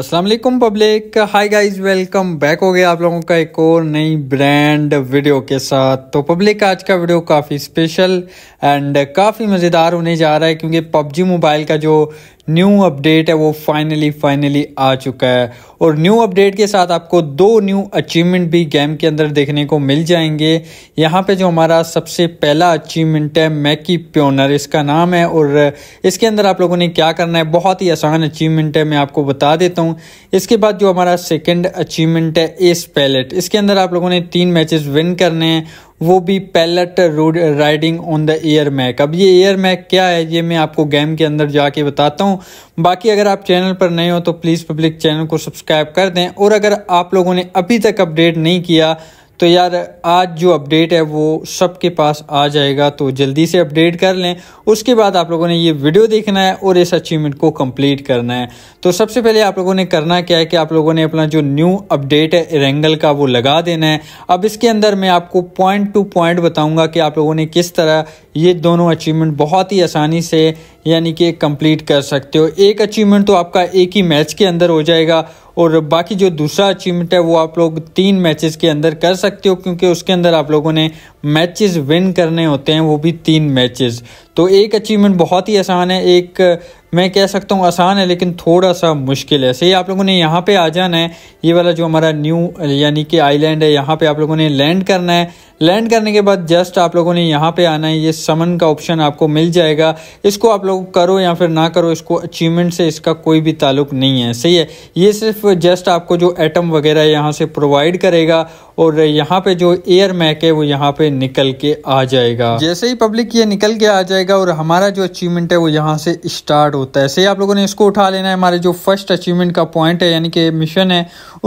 Aslam public hi guys welcome back हो गया आप लोगों का एक और नई ब्रांड वीडियो के साथ तो पब्लिक आज का वीडियो काफ़ी स्पेशल एंड काफ़ी मज़ेदार होने जा रहा है क्योंकि पबजी मोबाइल का जो न्यू अपडेट है वो फाइनली फाइनली आ चुका है और न्यू अपडेट के साथ आपको दो न्यू अचीवमेंट भी गेम के अंदर देखने को मिल जाएंगे यहाँ पे जो हमारा सबसे पहला अचीवमेंट है मैकी प्योनर इसका नाम है और इसके अंदर आप लोगों ने क्या करना है बहुत ही आसान अचीवमेंट है मैं आपको बता देता हूँ इसके बाद जो हमारा सेकेंड अचीवमेंट है एस पैलेट इसके अंदर आप लोगों ने तीन मैचेस विन करने हैं वो भी pilot riding on the air mech अब ये एयर मैक क्या है ये मैं आपको गेम के अंदर जाके बताता हूँ बाकी अगर आप चैनल पर नए हो तो प्लीज़ पब्लिक चैनल को सब्सक्राइब कर दें और अगर आप लोगों ने अभी तक अपडेट नहीं किया तो यार आज जो अपडेट है वो सबके पास आ जाएगा तो जल्दी से अपडेट कर लें उसके बाद आप लोगों ने ये वीडियो देखना है और इस अचीवमेंट को कंप्लीट करना है तो सबसे पहले आप लोगों ने करना क्या है कि आप लोगों ने अपना जो न्यू अपडेट है एरेंगल का वो लगा देना है अब इसके अंदर मैं आपको पॉइंट टू पॉइंट बताऊँगा कि आप लोगों ने किस तरह ये दोनों अचीवमेंट बहुत ही आसानी से यानी कि कम्प्लीट कर सकते हो एक अचीवमेंट तो आपका एक ही मैच के अंदर हो जाएगा और बाकी जो दूसरा अचीवमेंट है वो आप लोग तीन मैचेस के अंदर कर सकते हो क्योंकि उसके अंदर आप लोगों ने मैचेस विन करने होते हैं वो भी तीन मैचेस तो एक अचीवमेंट बहुत ही आसान है एक मैं कह सकता हूँ आसान है लेकिन थोड़ा सा मुश्किल है सही आप लोगों ने यहाँ पे आ जाना है ये वाला जो हमारा न्यू यानी कि आइलैंड है यहाँ पे आप लोगों ने लैंड करना है लैंड करने के बाद जस्ट आप लोगों ने यहाँ पे आना है ये समन का ऑप्शन आपको मिल जाएगा इसको आप लोग करो या फिर ना करो इसको अचीवमेंट से इसका कोई भी ताल्लुक नहीं है सही है ये सिर्फ जस्ट आपको जो एटम वगैरह यहाँ से प्रोवाइड करेगा और यहाँ पे जो एयर मैक है वो यहाँ पे निकल के आ जाएगा जैसे ही पब्लिक ये निकल के आ जाएगा और हमारा जो अचीवमेंट है वो यहाँ से स्टार्ट हो होता है ऐसे ही आप लोगों ने इसको उठा लेना है हमारे जो फर्स्ट अचीवमेंट का पॉइंट है यानी कि मिशन है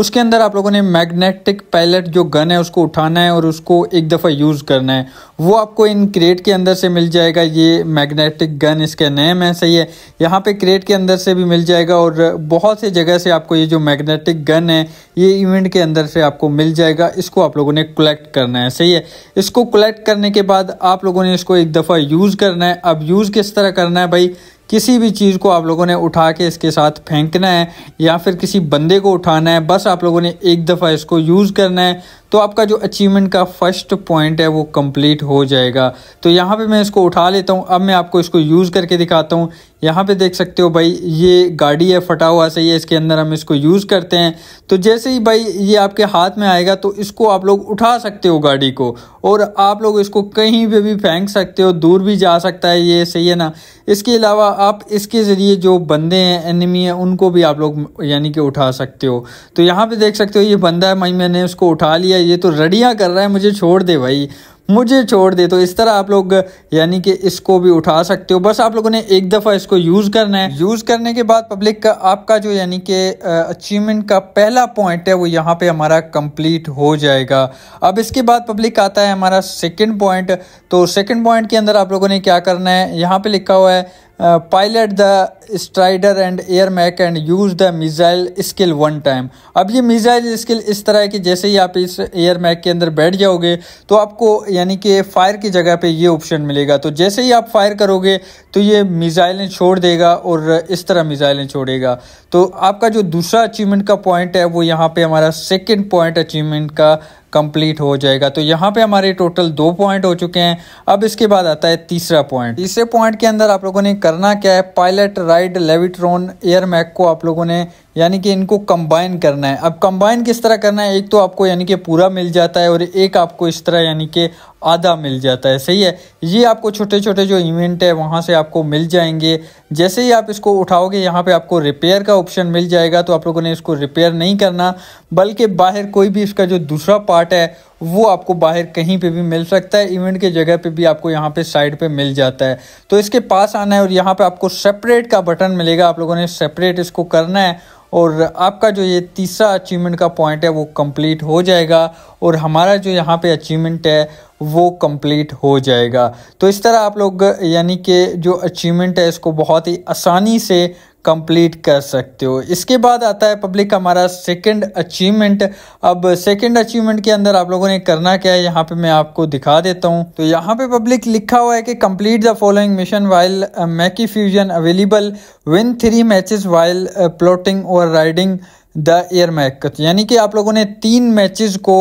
उसके अंदर आप लोगों ने मैग्नेटिक पैलेट जो गन है उसको उठाना है और उसको एक दफ़ा यूज़ करना है वो आपको इन क्रेट के अंदर से मिल जाएगा ये मैग्नेटिक गन इसके नेम है सही है यहाँ पे क्रेट के अंदर से भी मिल जाएगा और बहुत से जगह से आपको ये जो मैग्नेटिक गन है ये इवेंट के अंदर से आपको मिल जाएगा इसको आप लोगों ने कलेक्ट करना है सही है इसको कलेक्ट करने के बाद आप लोगों ने इसको एक दफ़ा यूज़ करना है अब यूज़ किस तरह करना है भाई किसी भी चीज़ को आप लोगों ने उठा के इसके साथ फेंकना है या फिर किसी बंदे को उठाना है बस आप लोगों ने एक दफ़ा इसको यूज़ करना है तो आपका जो अचीवमेंट का फर्स्ट पॉइंट है वो कंप्लीट हो जाएगा तो यहाँ पे मैं इसको उठा लेता हूँ अब मैं आपको इसको यूज़ करके दिखाता हूँ यहाँ पे देख सकते हो भाई ये गाड़ी है फटा हुआ सही है इसके अंदर हम इसको यूज़ करते हैं तो जैसे ही भाई ये आपके हाथ में आएगा तो इसको आप लोग उठा सकते हो गाड़ी को और आप लोग इसको कहीं पर भी फेंक सकते हो दूर भी जा सकता है ये सही है ना इसके अलावा आप इसके ज़रिए जो बंदे हैं एनिमी हैं उनको भी आप लोग यानी कि उठा सकते हो तो यहाँ पर देख सकते हो ये बंदा है भाई मैंने उसको उठा लिया है ये तो रड़ियाँ कर रहा है मुझे छोड़ दे भाई मुझे छोड़ दे तो इस तरह आप लोग यानी कि इसको भी उठा सकते हो बस आप लोगों ने एक दफ़ा इसको यूज़ करना है यूज़ करने के बाद पब्लिक का आपका जो यानी कि अचीवमेंट का पहला पॉइंट है वो यहाँ पे हमारा कंप्लीट हो जाएगा अब इसके बाद पब्लिक आता है हमारा सेकंड पॉइंट तो सेकंड पॉइंट के अंदर आप लोगों ने क्या करना है यहाँ पर लिखा हुआ है pilot the strider and air mech and use the missile skill one time अब ये मिज़ाइल स्किल इस तरह है कि जैसे ही आप इस एयर मैक के अंदर बैठ जाओगे तो आपको यानी कि फायर की जगह पे ये ऑप्शन मिलेगा तो जैसे ही आप फायर करोगे तो ये मिज़ाइलें छोड़ देगा और इस तरह मिज़ाइलें छोड़ेगा तो आपका जो दूसरा अचीवमेंट का पॉइंट है वो यहाँ पे हमारा सेकेंड पॉइंट अचीवमेंट का कंप्लीट हो जाएगा तो यहाँ पे हमारे टोटल दो पॉइंट हो चुके हैं अब इसके बाद आता है तीसरा पॉइंट तीसरे पॉइंट के अंदर आप लोगों ने करना क्या है pilot ride Levitron air mech को आप लोगों ने यानी कि इनको कंबाइन करना है अब कंबाइन किस तरह करना है एक तो आपको यानी कि पूरा मिल जाता है और एक आपको इस तरह यानी कि आधा मिल जाता है सही है ये आपको छोटे छोटे जो इवेंट है वहाँ से आपको मिल जाएंगे जैसे ही आप इसको उठाओगे यहाँ पे आपको रिपेयर का ऑप्शन मिल जाएगा तो आप लोगों ने इसको रिपेयर नहीं करना बल्कि बाहर कोई भी इसका जो दूसरा पार्ट है वो आपको बाहर कहीं पे भी मिल सकता है इवेंट के जगह पे भी आपको यहाँ पे साइड पे मिल जाता है तो इसके पास आना है और यहाँ पे आपको सेपरेट का बटन मिलेगा आप लोगों ने सेपरेट इसको करना है और आपका जो ये तीसरा अचीवमेंट का पॉइंट है वो कंप्लीट हो जाएगा और हमारा जो यहाँ पे अचीवमेंट है वो कंप्लीट हो जाएगा तो इस तरह आप लोग यानी कि जो अचीवमेंट है इसको बहुत ही आसानी से कंप्लीट कर सकते हो इसके बाद आता है पब्लिक का हमारा सेकंड अचीवमेंट अब सेकंड अचीवमेंट के अंदर आप लोगों ने करना क्या है यहाँ पे मैं आपको दिखा देता हूँ तो यहाँ पे पब्लिक लिखा हुआ है कि complete the following mission while mecha fusion available win three matches while piloting और राइडिंग द एयर मैक यानी कि आप लोगों ने तीन मैचेस को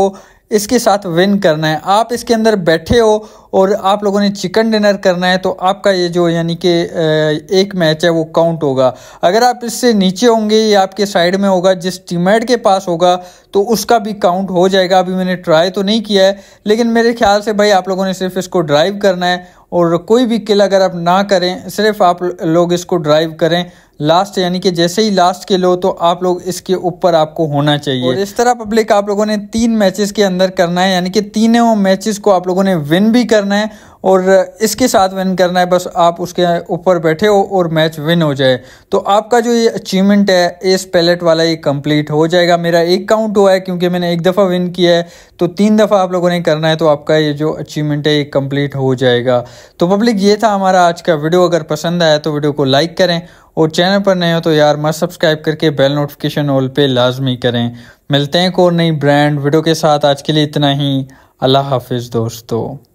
इसके साथ विन करना है आप इसके अंदर बैठे हो और आप लोगों ने चिकन डिनर करना है तो आपका ये जो यानी कि एक मैच है वो काउंट होगा अगर आप इससे नीचे होंगे या आपके साइड में होगा जिस टीम के पास होगा तो उसका भी काउंट हो जाएगा अभी मैंने ट्राई तो नहीं किया है लेकिन मेरे ख्याल से भाई आप लोगों ने सिर्फ इसको ड्राइव करना है और कोई भी किल अगर आप ना करें सिर्फ आप लोग इसको ड्राइव करें लास्ट यानी कि जैसे ही लास्ट के लो तो आप लोग इसके ऊपर आपको होना चाहिए और इस तरह पब्लिक आप लोगों ने तीन मैचेस के अंदर करना है यानी कि तीनों मैचेस को आप लोगों ने विन भी करना है और इसके साथ विन करना है बस आप उसके ऊपर बैठे हो और मैच विन हो जाए तो आपका जो ये अचीवमेंट है इस पैलेट वाला ये कंप्लीट हो जाएगा मेरा एक काउंट हुआ है क्योंकि मैंने एक दफ़ा विन किया है तो तीन दफ़ा आप लोगों ने करना है तो आपका ये जो अचीवमेंट है ये कंप्लीट हो जाएगा तो पब्लिक ये था हमारा आज का वीडियो अगर पसंद आया तो वीडियो को लाइक करें और चैनल पर नए हो तो यार मत सब्सक्राइब करके बेल नोटिफिकेशन ऑल पे लाजमी करें मिलते हैं एक और नई ब्रांड वीडियो के साथ आज के लिए इतना ही अल्लाह हाफिज़ दोस्तों